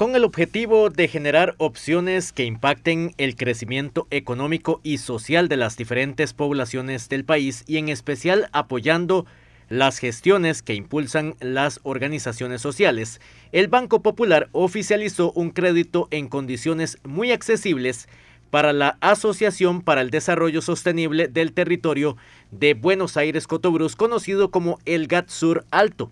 con el objetivo de generar opciones que impacten el crecimiento económico y social de las diferentes poblaciones del país y en especial apoyando las gestiones que impulsan las organizaciones sociales. El Banco Popular oficializó un crédito en condiciones muy accesibles para la Asociación para el Desarrollo Sostenible del Territorio de Buenos Aires Cotobruz, conocido como el GATSUR Alto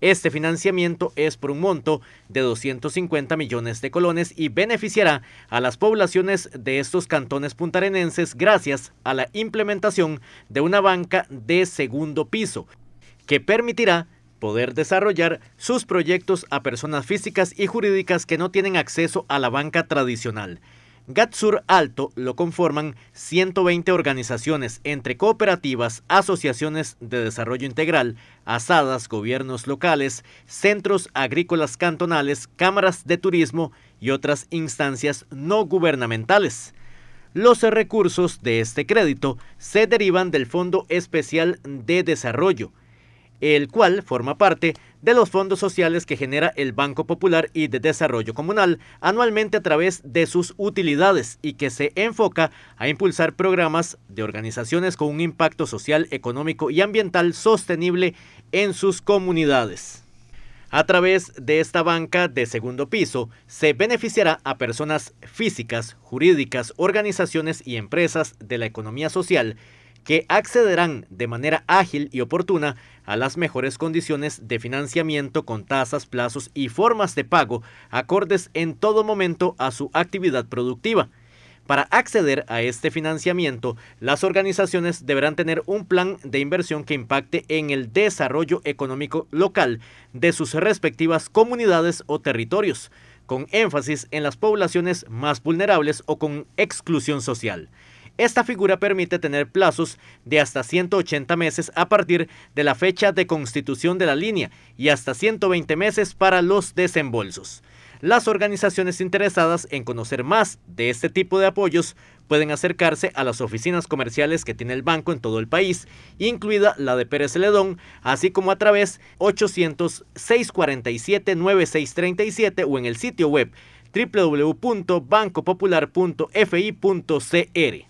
este financiamiento es por un monto de 250 millones de colones y beneficiará a las poblaciones de estos cantones puntarenenses gracias a la implementación de una banca de segundo piso que permitirá poder desarrollar sus proyectos a personas físicas y jurídicas que no tienen acceso a la banca tradicional. Gatsur Alto lo conforman 120 organizaciones entre cooperativas, asociaciones de desarrollo integral, asadas, gobiernos locales, centros agrícolas cantonales, cámaras de turismo y otras instancias no gubernamentales. Los recursos de este crédito se derivan del Fondo Especial de Desarrollo, el cual forma parte de los fondos sociales que genera el Banco Popular y de Desarrollo Comunal anualmente a través de sus utilidades y que se enfoca a impulsar programas de organizaciones con un impacto social, económico y ambiental sostenible en sus comunidades. A través de esta banca de segundo piso se beneficiará a personas físicas, jurídicas, organizaciones y empresas de la economía social que accederán de manera ágil y oportuna a las mejores condiciones de financiamiento con tasas, plazos y formas de pago acordes en todo momento a su actividad productiva. Para acceder a este financiamiento, las organizaciones deberán tener un plan de inversión que impacte en el desarrollo económico local de sus respectivas comunidades o territorios, con énfasis en las poblaciones más vulnerables o con exclusión social. Esta figura permite tener plazos de hasta 180 meses a partir de la fecha de constitución de la línea y hasta 120 meses para los desembolsos. Las organizaciones interesadas en conocer más de este tipo de apoyos pueden acercarse a las oficinas comerciales que tiene el banco en todo el país, incluida la de Pérez Celedón, así como a través 800-647-9637 o en el sitio web www.bancopopular.fi.cr.